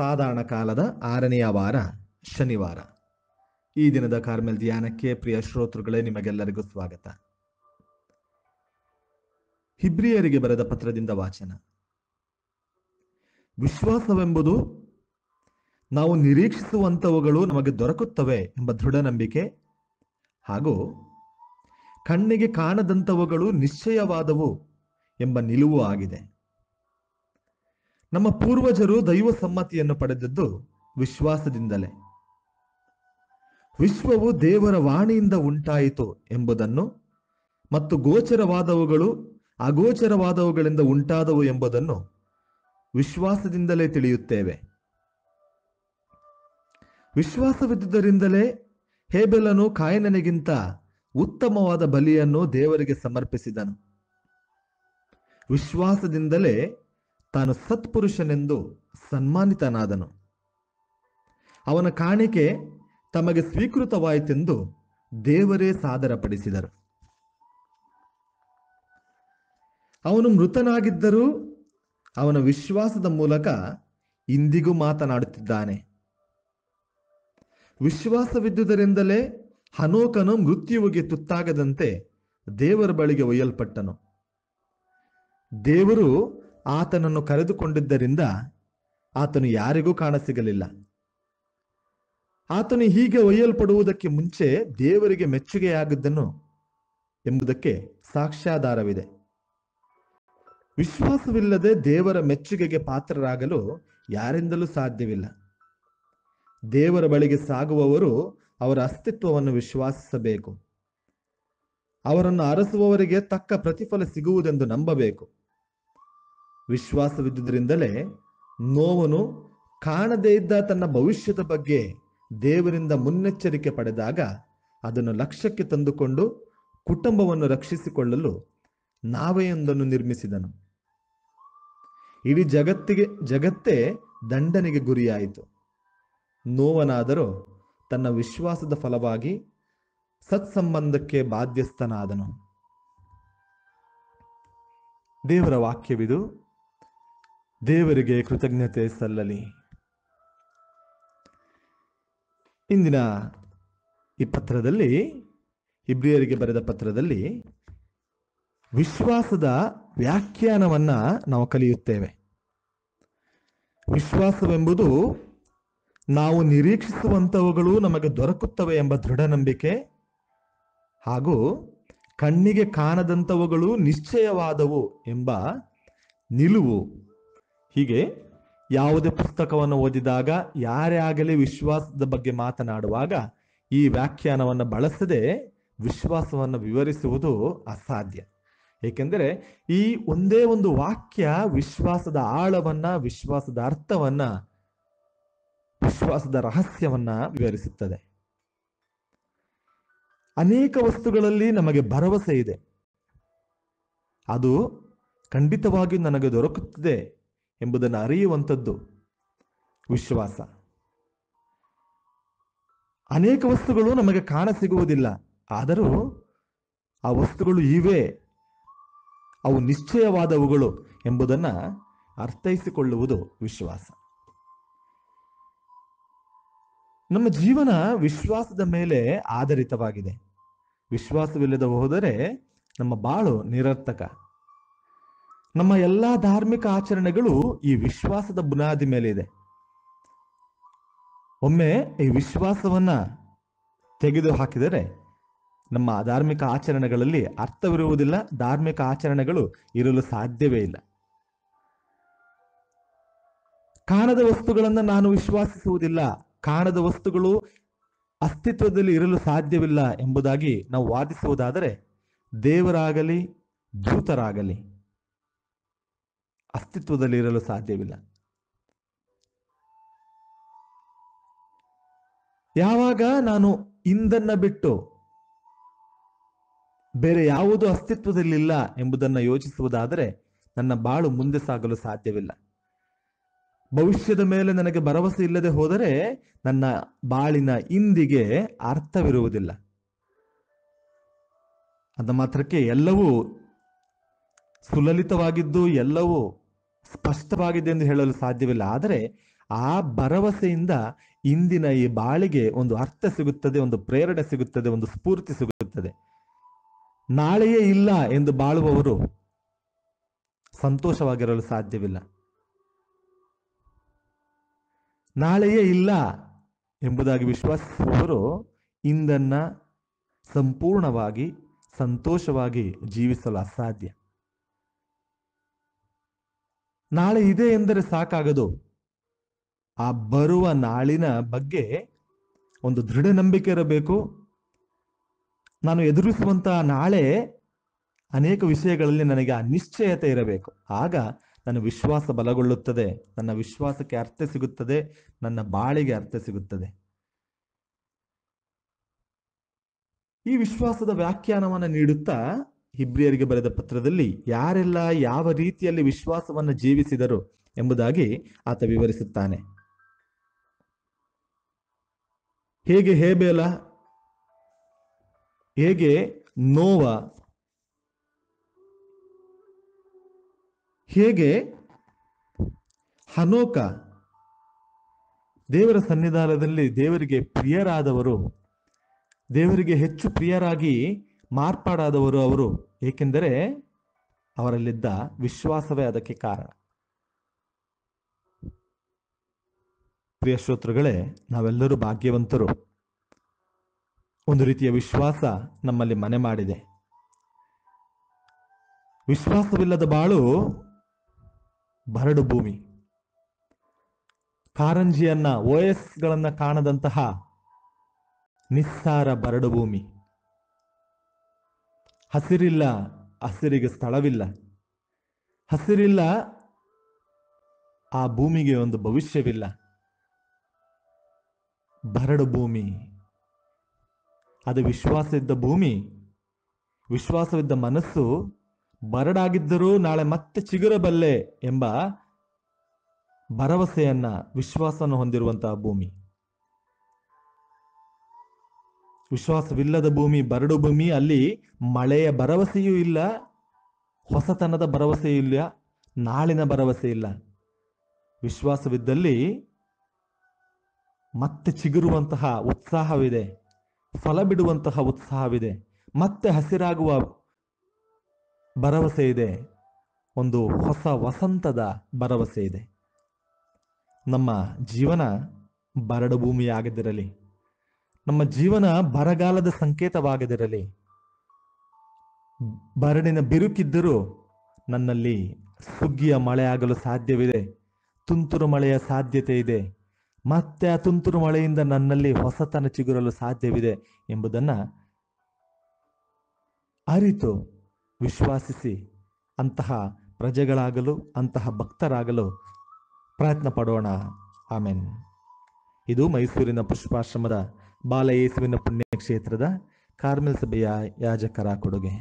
ಸಾಧಾರಣ ಕಾಲದ ಆರನೆಯ ವಾರ ಶನಿವಾರ ಈ ದಿನದ ಕಾರ್ಮೆಲ್ ಧ್ಯಾನಕ್ಕೆ ಪ್ರಿಯ ಶ್ರೋತೃಗಳೇ ನಿಮಗೆಲ್ಲರಿಗೂ ಸ್ವಾಗತ ಹಿಬ್ರಿಯರಿಗೆ ಬರೆದ ಪತ್ರದಿಂದ ವಾಚನ ವಿಶ್ವಾಸವೆಂಬುದು ನಾವು ನಿರೀಕ್ಷಿಸುವಂಥವುಗಳು ನಮಗೆ ದೊರಕುತ್ತವೆ ಎಂಬ ದೃಢ ನಂಬಿಕೆ ಹಾಗೂ ಕಣ್ಣಿಗೆ ಕಾಣದಂಥವುಗಳು ನಿಶ್ಚಯವಾದವು ಎಂಬ ನಿಲುವು ಆಗಿದೆ ನಮ್ಮ ಪೂರ್ವಜರು ದೈವ ಸಮ್ಮತಿಯನ್ನು ಪಡೆದದ್ದು ವಿಶ್ವಾಸದಿಂದಲೇ ವಿಶ್ವವು ದೇವರ ವಾಣಿಯಿಂದ ಉಂಟಾಯಿತು ಎಂಬುದನ್ನು ಮತ್ತು ಗೋಚರವಾದವುಗಳು ಅಗೋಚರವಾದವುಗಳಿಂದ ಉಂಟಾದವು ಎಂಬುದನ್ನು ವಿಶ್ವಾಸದಿಂದಲೇ ತಿಳಿಯುತ್ತೇವೆ ವಿಶ್ವಾಸವಿದ್ದುದರಿಂದಲೇ ಹೇಬೆಲನು ಕಾಯನನಿಗಿಂತ ಉತ್ತಮವಾದ ಬಲಿಯನ್ನು ದೇವರಿಗೆ ಸಮರ್ಪಿಸಿದನು ವಿಶ್ವಾಸದಿಂದಲೇ ತಾನು ಸತ್ಪುರುಷನೆಂದು ಸನ್ಮಾನಿತನಾದನು ಅವನ ಕಾಣಿಕೆ ತಮಗೆ ಸ್ವೀಕೃತವಾಯಿತೆಂದು ದೇವರೇ ಸಾದರಪಡಿಸಿದರು ಅವನು ಮೃತನಾಗಿದ್ದರೂ ಅವನ ವಿಶ್ವಾಸದ ಮೂಲಕ ಇಂದಿಗೂ ಮಾತನಾಡುತ್ತಿದ್ದಾನೆ ವಿಶ್ವಾಸವಿದ್ದುದರಿಂದಲೇ ಹನೋಕನು ಮೃತ್ಯುವಿಗೆ ತುತ್ತಾಗದಂತೆ ದೇವರ ಬಳಿಗೆ ಒಯ್ಯಲ್ಪಟ್ಟನು ದೇವರು ಆತನನ್ನು ಕರೆದುಕೊಂಡಿದ್ದರಿಂದ ಆತನು ಯಾರಿಗೂ ಕಾಣಸಿಗಲಿಲ್ಲ ಆತನು ಹೀಗೆ ಒಯ್ಯಲ್ಪಡುವುದಕ್ಕೆ ಮುಂಚೆ ದೇವರಿಗೆ ಮೆಚ್ಚುಗೆಯಾಗಿದ್ದನು ಎಂಬುದಕ್ಕೆ ಸಾಕ್ಷ್ಯಾಧಾರವಿದೆ ವಿಶ್ವಾಸವಿಲ್ಲದೆ ದೇವರ ಮೆಚ್ಚುಗೆಗೆ ಪಾತ್ರರಾಗಲು ಯಾರಿಂದಲೂ ಸಾಧ್ಯವಿಲ್ಲ ದೇವರ ಬಳಿಗೆ ಸಾಗುವವರು ಅವರ ಅಸ್ತಿತ್ವವನ್ನು ವಿಶ್ವಾಸಿಸಬೇಕು ಅವರನ್ನು ಅರಸುವವರಿಗೆ ತಕ್ಕ ಪ್ರತಿಫಲ ಸಿಗುವುದೆಂದು ನಂಬಬೇಕು ವಿಶ್ವಾಸವಿದ್ದುದರಿಂದಲೇ ನೋವನು ಕಾಣದೇ ಇದ್ದ ತನ್ನ ಭವಿಷ್ಯದ ಬಗ್ಗೆ ದೇವರಿಂದ ಮುನ್ನೆಚ್ಚರಿಕೆ ಪಡೆದಾಗ ಅದನ್ನು ಲಕ್ಷ್ಯಕ್ಕೆ ತಂದುಕೊಂಡು ಕುಟುಂಬವನ್ನು ರಕ್ಷಿಸಿಕೊಳ್ಳಲು ನಾವೆಯೊಂದನ್ನು ನಿರ್ಮಿಸಿದನು ಇಡೀ ಜಗತ್ತಿಗೆ ಜಗತ್ತೇ ದಂಡನೆಗೆ ಗುರಿಯಾಯಿತು ನೋವನಾದರೂ ತನ್ನ ವಿಶ್ವಾಸದ ಫಲವಾಗಿ ಸತ್ಸಂಬಂಧಕ್ಕೆ ಬಾಧ್ಯಸ್ಥನಾದನು ದೇವರ ವಾಕ್ಯವಿದು ದೇವರಿಗೆ ಕೃತಜ್ಞತೆ ಸಲ್ಲಲಿ ಇಂದಿನ ಈ ಪತ್ರದಲ್ಲಿ ಇಬ್ರಿಯರಿಗೆ ಬರೆದ ಪತ್ರದಲ್ಲಿ ವಿಶ್ವಾಸದ ವ್ಯಾಖ್ಯಾನವನ್ನು ನಾವು ಕಲಿಯುತ್ತೇವೆ ವಿಶ್ವಾಸವೆಂಬುದು ನಾವು ನಿರೀಕ್ಷಿಸುವಂಥವುಗಳು ನಮಗೆ ದೊರಕುತ್ತವೆ ಎಂಬ ದೃಢ ನಂಬಿಕೆ ಹಾಗೂ ಕಣ್ಣಿಗೆ ಕಾಣದಂಥವುಗಳು ನಿಶ್ಚಯವಾದವು ಎಂಬ ನಿಲುವು ಹೀಗೆ ಯಾವುದೇ ಪುಸ್ತಕವನ್ನು ಓದಿದಾಗ ಯಾರೇ ಆಗಲಿ ವಿಶ್ವಾಸದ ಬಗ್ಗೆ ಮಾತನಾಡುವಾಗ ಈ ವ್ಯಾಖ್ಯಾನವನ್ನು ಬಳಸದೆ ವಿಶ್ವಾಸವನ್ನು ವಿವರಿಸುವುದು ಅಸಾಧ್ಯ ಏಕೆಂದರೆ ಈ ಒಂದೇ ಒಂದು ವಾಕ್ಯ ವಿಶ್ವಾಸದ ಆಳವನ್ನ ವಿಶ್ವಾಸದ ಅರ್ಥವನ್ನ ವಿಶ್ವಾಸದ ರಹಸ್ಯವನ್ನ ವಿವರಿಸುತ್ತದೆ ಅನೇಕ ವಸ್ತುಗಳಲ್ಲಿ ನಮಗೆ ಭರವಸೆ ಇದೆ ಅದು ಖಂಡಿತವಾಗಿಯೂ ನನಗೆ ದೊರಕುತ್ತದೆ ಎಂಬುದನ್ನು ಅರಿಯುವಂಥದ್ದು ವಿಶ್ವಾಸ ಅನೇಕ ವಸ್ತುಗಳು ನಮಗೆ ಕಾಣ ಸಿಗುವುದಿಲ್ಲ ಆದರೂ ಆ ವಸ್ತುಗಳು ಇವೆ ಅವು ನಿಶ್ಚಯವಾದವುಗಳು ಎಂಬುದನ್ನು ಅರ್ಥೈಸಿಕೊಳ್ಳುವುದು ವಿಶ್ವಾಸ ನಮ್ಮ ಜೀವನ ವಿಶ್ವಾಸದ ಮೇಲೆ ಆಧಾರಿತವಾಗಿದೆ ವಿಶ್ವಾಸವಿಲ್ಲದ ಹೋದರೆ ನಮ್ಮ ಬಾಳು ನಿರರ್ಥಕ ನಮ್ಮ ಎಲ್ಲಾ ಧಾರ್ಮಿಕ ಆಚರಣೆಗಳು ಈ ವಿಶ್ವಾಸದ ಬುನಾದಿ ಮೇಲೆ ಇದೆ ಒಮ್ಮೆ ಈ ವಿಶ್ವಾಸವನ್ನ ತೆಗೆದು ಹಾಕಿದರೆ ನಮ್ಮ ಧಾರ್ಮಿಕ ಆಚರಣೆಗಳಲ್ಲಿ ಅರ್ಥವಿರುವುದಿಲ್ಲ ಧಾರ್ಮಿಕ ಆಚರಣೆಗಳು ಇರಲು ಸಾಧ್ಯವೇ ಇಲ್ಲ ಕಾಣದ ವಸ್ತುಗಳನ್ನು ನಾನು ವಿಶ್ವಾಸಿಸುವುದಿಲ್ಲ ಕಾಣದ ವಸ್ತುಗಳು ಅಸ್ತಿತ್ವದಲ್ಲಿ ಇರಲು ಸಾಧ್ಯವಿಲ್ಲ ಎಂಬುದಾಗಿ ನಾವು ವಾದಿಸುವುದಾದರೆ ದೇವರಾಗಲಿ ಭೂತರಾಗಲಿ ಅಸ್ತಿತ್ವದಲ್ಲಿರಲು ಸಾಧ್ಯವಿಲ್ಲ ಯಾವಾಗ ನಾನು ಇಂದನ್ನ ಬಿಟ್ಟು ಬೇರೆ ಯಾವುದು ಅಸ್ತಿತ್ವದಲ್ಲಿಲ್ಲ ಎಂಬುದನ್ನು ಯೋಚಿಸುವುದಾದರೆ ನನ್ನ ಬಾಳು ಮುಂದೆ ಸಾಗಲು ಸಾಧ್ಯವಿಲ್ಲ ಭವಿಷ್ಯದ ಮೇಲೆ ನನಗೆ ಭರವಸೆ ಇಲ್ಲದೆ ಹೋದರೆ ನನ್ನ ಬಾಳಿನ ಇಂದಿಗೆ ಅರ್ಥವಿರುವುದಿಲ್ಲ ಅದ ಮಾತ್ರಕ್ಕೆ ಎಲ್ಲವೂ ಸುಲಲಿತವಾಗಿದ್ದು ಎಲ್ಲವೂ ಸ್ಪಷ್ಟವಾಗಿದೆ ಎಂದು ಹೇಳಲು ಸಾಧ್ಯವಿಲ್ಲ ಆದರೆ ಆ ಭರವಸೆಯಿಂದ ಇಂದಿನ ಈ ಬಾಳಿಗೆ ಒಂದು ಅರ್ಥ ಸಿಗುತ್ತದೆ ಒಂದು ಪ್ರೇರಣೆ ಸಿಗುತ್ತದೆ ಒಂದು ಸ್ಫೂರ್ತಿ ಸಿಗುತ್ತದೆ ನಾಳೆಯೇ ಇಲ್ಲ ಎಂದು ಬಾಳುವವರು ಸಂತೋಷವಾಗಿರಲು ಸಾಧ್ಯವಿಲ್ಲ ನಾಳೆಯೇ ಇಲ್ಲ ಎಂಬುದಾಗಿ ವಿಶ್ವಾಸಿಸುವವರು ಇಂದನ್ನ ಸಂಪೂರ್ಣವಾಗಿ ಸಂತೋಷವಾಗಿ ಜೀವಿಸಲು ಅಸಾಧ್ಯ ನಾಳೆ ಇದೆ ಎಂದರೆ ಸಾಕಾಗದು ಆ ಬರುವ ನಾಳಿನ ಬಗ್ಗೆ ಒಂದು ದೃಢ ನಂಬಿಕೆ ಇರಬೇಕು ನಾನು ಎದುರಿಸುವಂತಹ ನಾಳೆ ಅನೇಕ ವಿಷಯಗಳಲ್ಲಿ ನನಗೆ ಆ ಇರಬೇಕು ಆಗ ನನ್ನ ವಿಶ್ವಾಸ ಬಲಗೊಳ್ಳುತ್ತದೆ ನನ್ನ ವಿಶ್ವಾಸಕ್ಕೆ ಅರ್ಥ ಸಿಗುತ್ತದೆ ನನ್ನ ಬಾಳಿಗೆ ಅರ್ಥ ಸಿಗುತ್ತದೆ ಈ ವಿಶ್ವಾಸದ ವ್ಯಾಖ್ಯಾನವನ್ನು ನೀಡುತ್ತಾ ಹಿಬ್ರಿಯರಿಗೆ ಬರೆದ ಪತ್ರದಲ್ಲಿ ಯಾರೆಲ್ಲ ಯಾವ ರೀತಿಯಲ್ಲಿ ವಿಶ್ವಾಸವನ್ನು ಜೀವಿಸಿದರು ಎಂಬುದಾಗಿ ಆತ ವಿವರಿಸುತ್ತಾನೆ ಹೇಗೆ ಹೇಬೇಲ ಹೇಗೆ ನೋವ ಹೇಗೆ ಹನೋಕ ದೇವರ ಸನ್ನಿಧಾನದಲ್ಲಿ ದೇವರಿಗೆ ಪ್ರಿಯರಾದವರು ದೇವರಿಗೆ ಹೆಚ್ಚು ಪ್ರಿಯರಾಗಿ ಮಾರ್ಪಾಡಾದವರು ಅವರು ಏಕೆಂದರೆ ಅವರಲ್ಲಿದ್ದ ವಿಶ್ವಾಸವೇ ಅದಕ್ಕೆ ಕಾರಣ ಪ್ರಿಯ ಶ್ರೋತೃಗಳೇ ನಾವೆಲ್ಲರೂ ಭಾಗ್ಯವಂತರು ಒಂದು ರೀತಿಯ ವಿಶ್ವಾಸ ನಮ್ಮಲ್ಲಿ ಮನೆ ಮಾಡಿದೆ ವಿಶ್ವಾಸವಿಲ್ಲದ ಬಾಳು ಬರಡು ಭೂಮಿ ಕಾರಂಜಿಯನ್ನ ಓಎಸ್ಗಳನ್ನ ಕಾಣದಂತಹ ನಿಸ್ಸಾರ ಬರಡು ಭೂಮಿ ಹಸಿರಿಲ್ಲ ಹಸಿರಿಗೆ ಸ್ಥಳವಿಲ್ಲ ಹಸಿರಿಲ್ಲ ಆ ಭೂಮಿಗೆ ಒಂದು ಭವಿಷ್ಯವಿಲ್ಲ ಬರಡು ಭೂಮಿ ಅದು ವಿಶ್ವಾಸವಿದ್ದ ಭೂಮಿ ವಿಶ್ವಾಸವಿದ್ದ ಮನಸ್ಸು ಬರಡಾಗಿದ್ದರೂ ನಾಳೆ ಮತ್ತೆ ಚಿಗುರಬಲ್ಲೆ ಎಂಬ ಭರವಸೆಯನ್ನ ವಿಶ್ವಾಸವನ್ನು ಹೊಂದಿರುವಂತಹ ಭೂಮಿ ವಿಶ್ವಾಸವಿಲ್ಲದ ಭೂಮಿ ಬರಡು ಭೂಮಿ ಅಲ್ಲಿ ಮಳೆಯ ಭರವಸೆಯೂ ಇಲ್ಲ ಹೊಸತನದ ಭರವಸೆಯೂ ಇಲ್ಲ ನಾಳಿನ ಭರವಸೆ ಇಲ್ಲ ವಿಶ್ವಾಸವಿದ್ದಲ್ಲಿ ಮತ್ತೆ ಚಿಗುರುವಂತಹ ಉತ್ಸಾಹವಿದೆ ಫಲ ಬಿಡುವಂತಹ ಉತ್ಸಾಹವಿದೆ ಮತ್ತೆ ಹಸಿರಾಗುವ ಭರವಸೆ ಇದೆ ಒಂದು ಹೊಸ ವಸಂತದ ಭರವಸೆ ಇದೆ ನಮ್ಮ ಜೀವನ ಬರಡು ಭೂಮಿಯಾಗದಿರಲಿ ನಮ್ಮ ಜೀವನ ಬರಗಾಲದ ಸಂಕೇತವಾಗದಿರಲಿ ಬರಡಿನ ಬಿರುಕಿದ್ದರೂ ನನ್ನಲ್ಲಿ ಸುಗ್ಗಿಯ ಮಳೆ ಆಗಲು ಸಾಧ್ಯವಿದೆ ತುಂತುರು ಮಳೆಯ ಸಾಧ್ಯತೆ ಇದೆ ಮತ್ತೆ ಆ ತುಂತುರು ಮಳೆಯಿಂದ ನನ್ನಲ್ಲಿ ಹೊಸತನ ಚಿಗುರಲು ಸಾಧ್ಯವಿದೆ ಎಂಬುದನ್ನು ಅರಿತು ವಿಶ್ವಾಸಿಸಿ ಅಂತಹ ಪ್ರಜೆಗಳಾಗಲು ಅಂತಹ ಭಕ್ತರಾಗಲು ಪ್ರಯತ್ನ ಪಡೋಣ ಆಮೇನ್ ಇದು ಮೈಸೂರಿನ ಪುಷ್ಪಾಶ್ರಮದ ಬಾಲಯೇಸುವಿನ ಪುಣ್ಯಕ್ಷೇತ್ರದ ಕಾರ್ಮೆಲ್ ಸಭೆಯ ಯಾಜಕರ ಕೊಡುಗೆ